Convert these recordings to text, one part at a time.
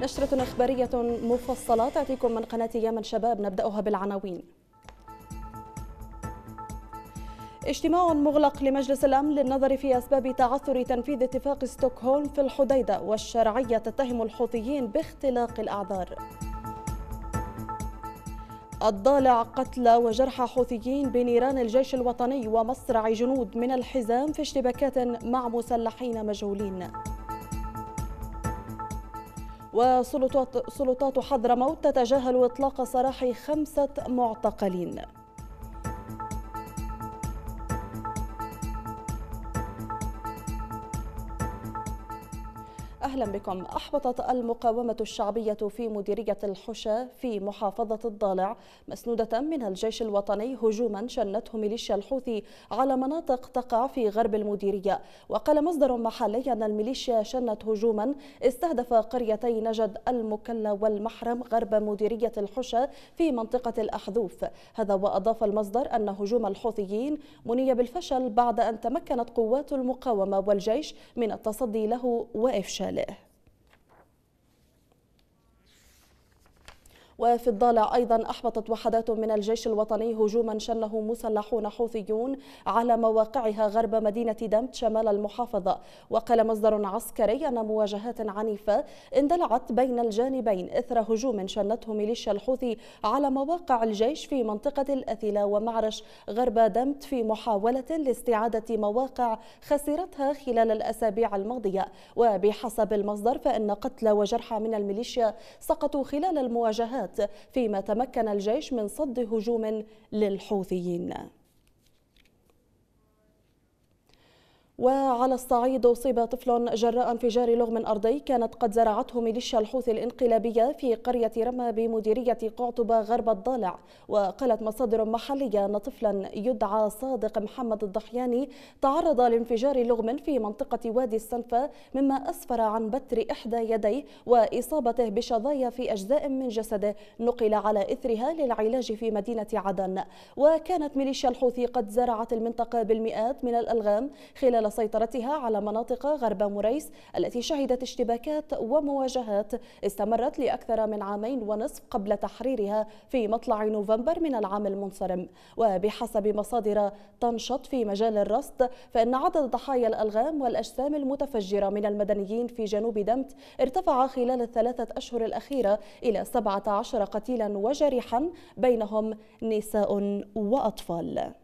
نشرة إخبارية مفصلة تأتيكم من قناة يمن شباب نبدأها بالعناوين اجتماع مغلق لمجلس الأمن للنظر في أسباب تعثر تنفيذ اتفاق ستوكهولم في الحديدة والشرعية تتهم الحوثيين باختلاق الأعذار الضالع قتلى وجرحى حوثيين بنيران الجيش الوطني ومصرع جنود من الحزام في اشتباكات مع مسلحين مجهولين وسلطات حضرموت تتجاهل إطلاق سراح خمسة معتقلين أهلا بكم أحبطت المقاومة الشعبية في مديرية الحشا في محافظة الضالع مسنودة من الجيش الوطني هجوما شنته ميليشيا الحوثي على مناطق تقع في غرب المديرية وقال مصدر محلي أن الميليشيا شنت هجوما استهدف قريتي نجد المكلا والمحرم غرب مديرية الحشا في منطقة الأحذوف هذا وأضاف المصدر أن هجوم الحوثيين مني بالفشل بعد أن تمكنت قوات المقاومة والجيش من التصدي له وإفشاله وفي الضالع أيضا أحبطت وحدات من الجيش الوطني هجوما شنه مسلحون حوثيون على مواقعها غرب مدينة دمت شمال المحافظة وقال مصدر عسكري أن مواجهات عنيفة اندلعت بين الجانبين إثر هجوم شنته ميليشيا الحوثي على مواقع الجيش في منطقة الأثيلة ومعرش غرب دمت في محاولة لاستعادة مواقع خسرتها خلال الأسابيع الماضية وبحسب المصدر فإن قتلى وجرحى من الميليشيا سقطوا خلال المواجهات فيما تمكن الجيش من صد هجوم للحوثيين وعلى الصعيد أصيب طفل جراء انفجار لغم أرضي كانت قد زرعته ميليشيا الحوثي الإنقلابية في قرية رما بمديرية قعطبة غرب الضالع وقالت مصادر محلية أن طفلا يدعى صادق محمد الضحياني تعرض لانفجار لغم في منطقة وادي السنفة مما أسفر عن بتر إحدى يديه وإصابته بشظايا في أجزاء من جسده نقل على إثرها للعلاج في مدينة عدن وكانت ميليشيا الحوثي قد زرعت المنطقة بالمئات من الألغام خلال سيطرتها على مناطق غرب مريس التي شهدت اشتباكات ومواجهات استمرت لأكثر من عامين ونصف قبل تحريرها في مطلع نوفمبر من العام المنصرم وبحسب مصادر تنشط في مجال الرصد فإن عدد ضحايا الألغام والأجسام المتفجرة من المدنيين في جنوب دمت ارتفع خلال الثلاثة أشهر الأخيرة إلى 17 قتيلا وجريحا بينهم نساء وأطفال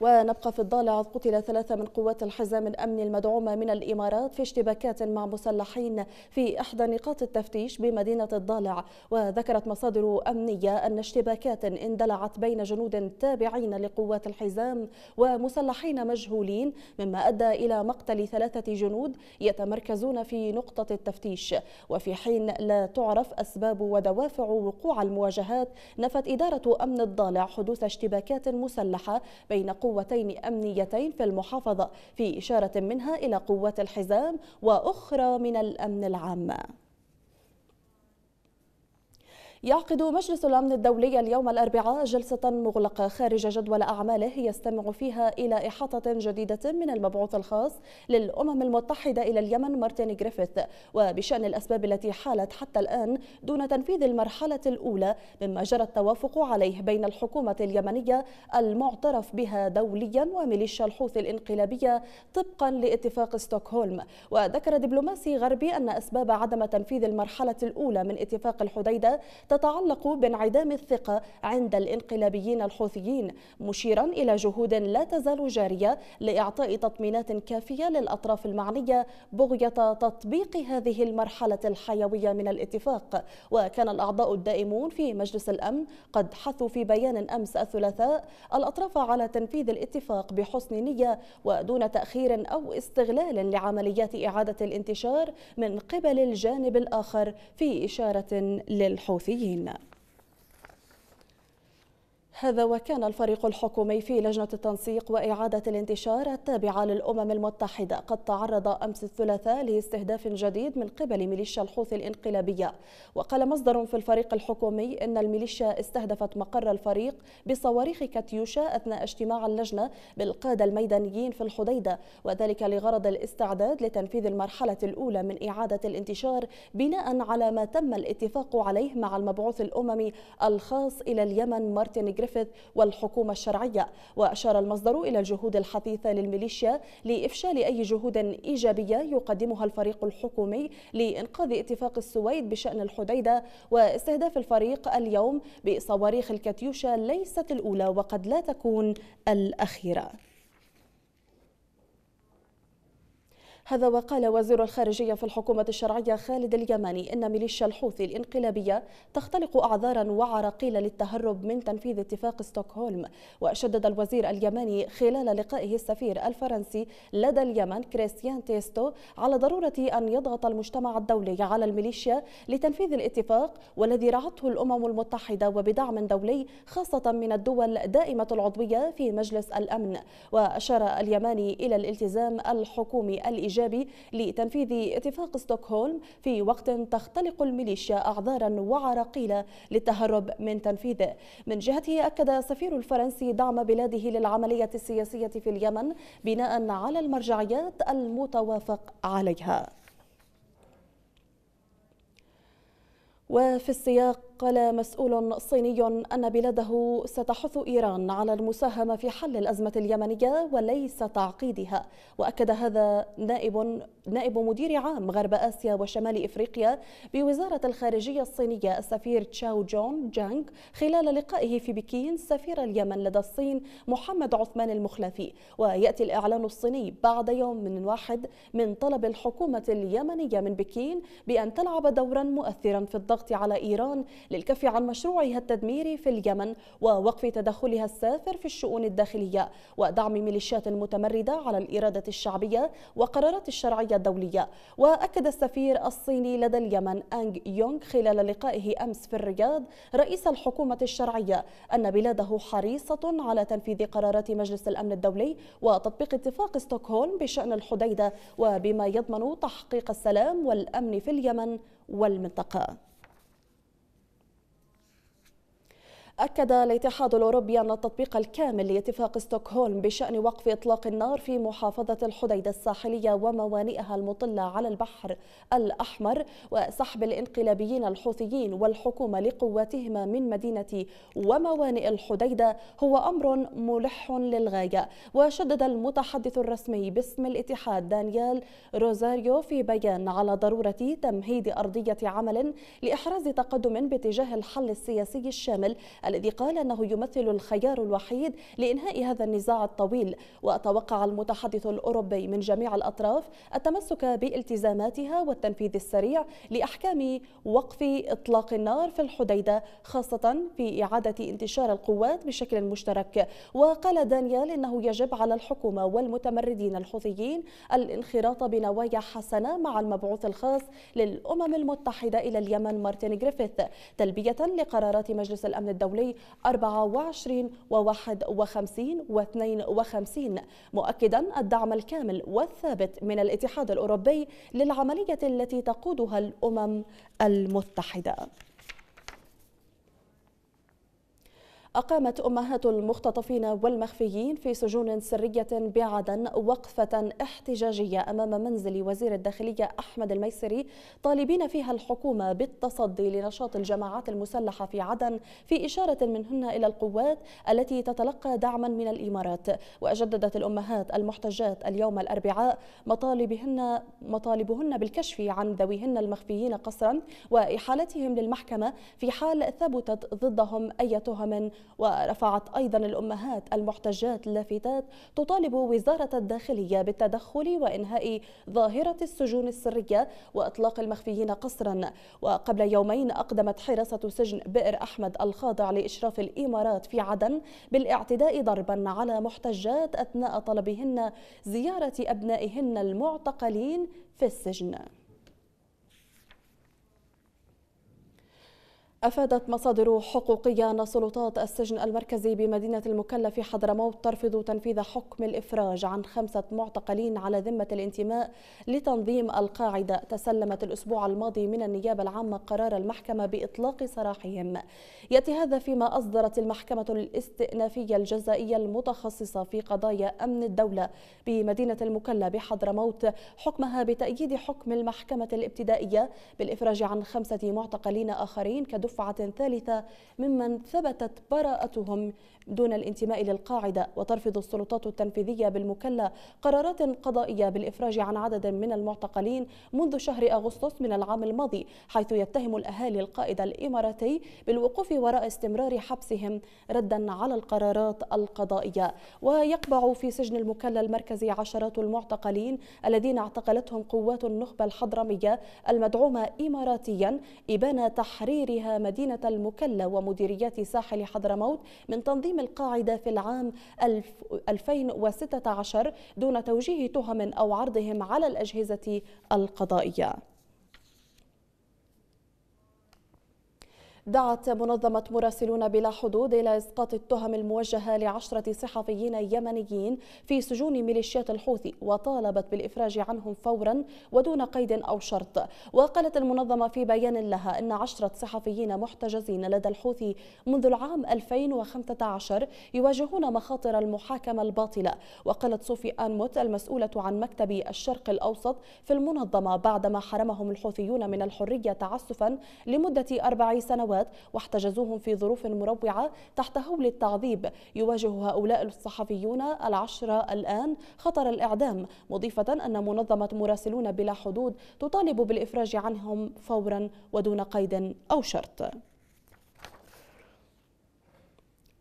ونبقى في الضالع قتل ثلاثة من قوات الحزام الأمني المدعومة من الإمارات في اشتباكات مع مسلحين في إحدى نقاط التفتيش بمدينة الضالع وذكرت مصادر أمنية أن اشتباكات اندلعت بين جنود تابعين لقوات الحزام ومسلحين مجهولين مما أدى إلى مقتل ثلاثة جنود يتمركزون في نقطة التفتيش وفي حين لا تعرف أسباب ودوافع وقوع المواجهات نفت إدارة أمن الضالع حدوث اشتباكات مسلحة بين قوات قوتين أمنيتين في المحافظة في إشارة منها إلى قوات الحزام وأخرى من الأمن العام يعقد مجلس الأمن الدولي اليوم الأربعاء جلسة مغلقة خارج جدول أعماله يستمع فيها إلى إحاطة جديدة من المبعوث الخاص للأمم المتحدة إلى اليمن مارتن جريفيث وبشأن الأسباب التي حالت حتى الآن دون تنفيذ المرحلة الأولى مما جرى التوافق عليه بين الحكومة اليمنية المعترف بها دوليا وميليشيا الحوثي الإنقلابية طبقا لاتفاق ستوكهولم وذكر دبلوماسي غربي أن أسباب عدم تنفيذ المرحلة الأولى من اتفاق الحديدة تتعلق بانعدام الثقة عند الانقلابيين الحوثيين مشيرا إلى جهود لا تزال جارية لإعطاء تطمينات كافية للأطراف المعنية بغية تطبيق هذه المرحلة الحيوية من الاتفاق وكان الأعضاء الدائمون في مجلس الأمن قد حثوا في بيان أمس الثلاثاء الأطراف على تنفيذ الاتفاق بحسن نية ودون تأخير أو استغلال لعمليات إعادة الانتشار من قبل الجانب الآخر في إشارة للحوثيين ይሄናል። هذا وكان الفريق الحكومي في لجنة التنسيق وإعادة الانتشار التابعة للأمم المتحدة قد تعرض أمس الثلاثاء لاستهداف جديد من قبل ميليشيا الحوثي الإنقلابية وقال مصدر في الفريق الحكومي أن الميليشيا استهدفت مقر الفريق بصواريخ كاتيوشا أثناء اجتماع اللجنة بالقادة الميدانيين في الحديدة وذلك لغرض الاستعداد لتنفيذ المرحلة الأولى من إعادة الانتشار بناء على ما تم الاتفاق عليه مع المبعوث الأممي الخاص إلى اليمن مارتن جريفيث والحكومة الشرعية وأشار المصدر إلى الجهود الحثيثة للميليشيا لإفشال أي جهود إيجابية يقدمها الفريق الحكومي لإنقاذ اتفاق السويد بشأن الحديدة واستهداف الفريق اليوم بصواريخ الكاتيوشا ليست الأولى وقد لا تكون الأخيرة هذا وقال وزير الخارجية في الحكومة الشرعية خالد اليماني إن ميليشيا الحوثي الانقلابية تختلق أعذارا وعراقيل للتهرب من تنفيذ اتفاق ستوكهولم وشدد الوزير اليماني خلال لقائه السفير الفرنسي لدى اليمن كريستيان تيستو على ضرورة أن يضغط المجتمع الدولي على الميليشيا لتنفيذ الاتفاق والذي رعته الأمم المتحدة وبدعم دولي خاصة من الدول دائمة العضوية في مجلس الأمن وأشار اليماني إلى الالتزام الحكومي الإيجابي الإيجابي لتنفيذ اتفاق ستوكهولم في وقت تختلق الميليشيا أعذارا وعراقيل للتهرب من تنفيذه من جهته أكد سفير الفرنسي دعم بلاده للعملية السياسية في اليمن بناء على المرجعيات المتوافق عليها وفي السياق قال مسؤول صيني أن بلاده ستحث إيران على المساهمة في حل الأزمة اليمنية وليس تعقيدها وأكد هذا نائب نائب مدير عام غرب آسيا وشمال إفريقيا بوزارة الخارجية الصينية السفير تشاو جون جانغ خلال لقائه في بكين سفير اليمن لدى الصين محمد عثمان المخلفي ويأتي الإعلان الصيني بعد يوم من واحد من طلب الحكومة اليمنية من بكين بأن تلعب دورا مؤثرا في الضغط على إيران للكف عن مشروعها التدميري في اليمن ووقف تدخلها السافر في الشؤون الداخلية ودعم ميليشيات متمردة على الإرادة الشعبية وقرارات الشرعية الدولية وأكد السفير الصيني لدى اليمن أنغ يونغ خلال لقائه أمس في الرياض رئيس الحكومة الشرعية أن بلاده حريصة على تنفيذ قرارات مجلس الأمن الدولي وتطبيق اتفاق ستوكهولم بشأن الحديدة وبما يضمن تحقيق السلام والأمن في اليمن والمنطقة أكد الاتحاد الأوروبي أن التطبيق الكامل لاتفاق ستوكهولم بشأن وقف إطلاق النار في محافظة الحديدة الساحلية وموانئها المطلة على البحر الأحمر وسحب الإنقلابيين الحوثيين والحكومة لقواتهما من مدينة وموانئ الحديدة هو أمر ملح للغاية وشدد المتحدث الرسمي باسم الاتحاد دانيال روزاريو في بيان على ضرورة تمهيد أرضية عمل لإحراز تقدم باتجاه الحل السياسي الشامل الذي قال أنه يمثل الخيار الوحيد لإنهاء هذا النزاع الطويل وأتوقع المتحدث الأوروبي من جميع الأطراف التمسك بالتزاماتها والتنفيذ السريع لأحكام وقف إطلاق النار في الحديدة خاصة في إعادة انتشار القوات بشكل مشترك وقال دانيال أنه يجب على الحكومة والمتمردين الحوثيين الانخراط بنوايا حسنة مع المبعوث الخاص للأمم المتحدة إلى اليمن مارتن جريفيث تلبية لقرارات مجلس الأمن الدولي الجملي 24 و51 و52 مؤكدا الدعم الكامل والثابت من الاتحاد الأوروبي للعملية التي تقودها الأمم المتحدة أقامت أمهات المختطفين والمخفيين في سجون سرية بعدن وقفة احتجاجية أمام منزل وزير الداخلية أحمد الميسري طالبين فيها الحكومة بالتصدي لنشاط الجماعات المسلحة في عدن في إشارة منهن إلى القوات التي تتلقى دعما من الإمارات وأجددت الأمهات المحتجات اليوم الأربعاء مطالبهن, مطالبهن بالكشف عن ذويهن المخفيين قسرا وإحالتهم للمحكمة في حال ثبتت ضدهم أي تهم ورفعت أيضا الأمهات المحتجات اللافتات تطالب وزارة الداخلية بالتدخل وإنهاء ظاهرة السجون السرية وإطلاق المخفيين قسرا وقبل يومين أقدمت حراسة سجن بئر أحمد الخاضع لإشراف الإمارات في عدن بالاعتداء ضربا على محتجات أثناء طلبهن زيارة أبنائهن المعتقلين في السجن أفادت مصادر حقوقية أن سلطات السجن المركزي بمدينة في حضرموت ترفض تنفيذ حكم الإفراج عن خمسة معتقلين على ذمة الانتماء لتنظيم القاعدة تسلمت الأسبوع الماضي من النيابة العامة قرار المحكمة بإطلاق سراحهم يأتي هذا فيما أصدرت المحكمة الاستئنافية الجزائية المتخصصة في قضايا أمن الدولة بمدينة المكلة بحضرموت حكمها بتأييد حكم المحكمة الابتدائية بالإفراج عن خمسة معتقلين آخرين كدول دفعة ثالثة ممن ثبتت براءتهم دون الانتماء للقاعدة وترفض السلطات التنفيذية بالمكلة قرارات قضائية بالإفراج عن عدد من المعتقلين منذ شهر أغسطس من العام الماضي حيث يتهم الأهالي القائد الإماراتي بالوقوف وراء استمرار حبسهم ردا على القرارات القضائية ويقبع في سجن المكلة المركزي عشرات المعتقلين الذين اعتقلتهم قوات النخبة الحضرمية المدعومة إماراتيا إبان تحريرها مدينة المكلا ومديريات ساحل حضرموت من تنظيم القاعدة في العام 2016 دون توجيه تهم أو عرضهم على الأجهزة القضائية دعت منظمة مراسلون بلا حدود إلى إسقاط التهم الموجهة لعشرة صحفيين يمنيين في سجون ميليشيات الحوثي وطالبت بالإفراج عنهم فورا ودون قيد أو شرط وقالت المنظمة في بيان لها أن عشرة صحفيين محتجزين لدى الحوثي منذ العام 2015 يواجهون مخاطر المحاكمة الباطلة وقالت صوفي أنموت المسؤولة عن مكتب الشرق الأوسط في المنظمة بعدما حرمهم الحوثيون من الحرية تعسفا لمدة أربع سنوات القنوات واحتجزوهم في ظروف مروعة تحت هول التعذيب يواجه هؤلاء الصحفيون العشرة الآن خطر الإعدام مضيفة أن منظمة مراسلون بلا حدود تطالب بالإفراج عنهم فورا ودون قيد أو شرط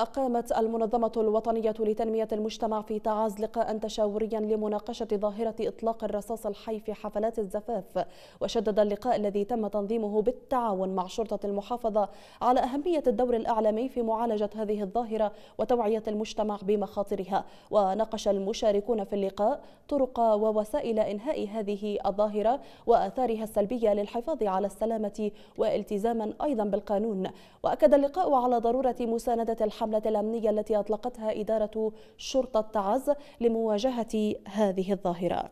أقامت المنظمة الوطنية لتنمية المجتمع في تعز لقاء تشاوريا لمناقشة ظاهرة إطلاق الرصاص الحي في حفلات الزفاف وشدد اللقاء الذي تم تنظيمه بالتعاون مع شرطة المحافظة على أهمية الدور الأعلامي في معالجة هذه الظاهرة وتوعية المجتمع بمخاطرها وناقش المشاركون في اللقاء طرق ووسائل إنهاء هذه الظاهرة وآثارها السلبية للحفاظ على السلامة والتزاما أيضا بالقانون وأكد اللقاء على ضرورة مساندة الحمل الحملة الأمنية التي أطلقتها إدارة شرطة تعز لمواجهة هذه الظاهرة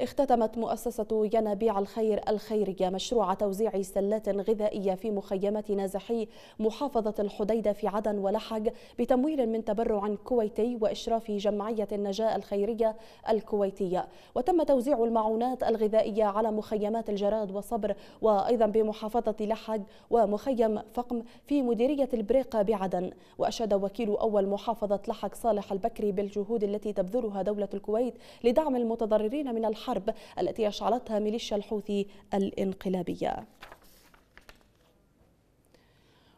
اختتمت مؤسسة ينابيع الخير الخيرية مشروع توزيع سلات غذائية في مخيمة نازحي محافظة الحديدة في عدن ولحج بتمويل من تبرع كويتي وإشراف جمعية النجاة الخيرية الكويتية وتم توزيع المعونات الغذائية على مخيمات الجراد وصبر وأيضا بمحافظة لحج ومخيم فقم في مديرية البريقة بعدن وأشاد وكيل أول محافظة لحج صالح البكري بالجهود التي تبذلها دولة الكويت لدعم المتضررين من الحرب الحرب التي أشعلتها ميليشيا الحوثي الانقلابية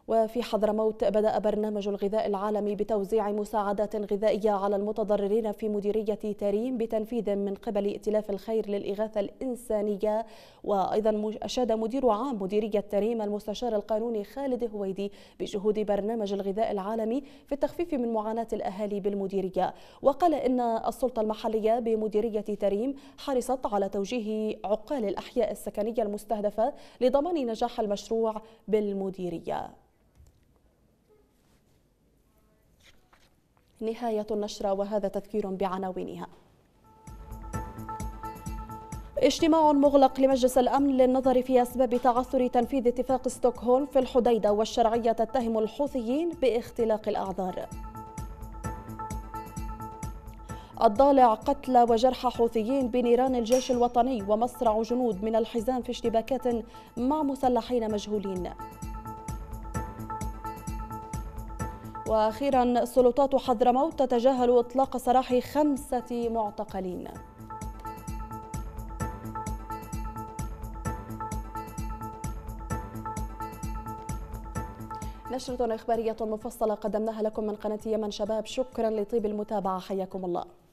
وفي حضرموت بدأ برنامج الغذاء العالمي بتوزيع مساعدات غذائية على المتضررين في مديرية تريم بتنفيذ من قبل ائتلاف الخير للإغاثة الإنسانية وأيضا أشاد مدير عام مديرية تريم المستشار القانوني خالد هويدي بجهود برنامج الغذاء العالمي في التخفيف من معاناة الأهالي بالمديرية وقال إن السلطة المحلية بمديرية تريم حرصت على توجيه عقال الأحياء السكنية المستهدفة لضمان نجاح المشروع بالمديرية نهاية النشرة وهذا تذكير بعناوينها اجتماع مغلق لمجلس الأمن للنظر في أسباب تعثر تنفيذ اتفاق ستوكهولم في الحديدة والشرعية تتهم الحوثيين باختلاق الأعذار الضالع قتلى وجرحى حوثيين بنيران الجيش الوطني ومصرع جنود من الحزام في اشتباكات مع مسلحين مجهولين وأخيرا سلطات حضرموت تتجاهل إطلاق سراح خمسة معتقلين نشرة إخبارية مفصلة قدمناها لكم من قناة يمن شباب شكرا لطيب المتابعة حياكم الله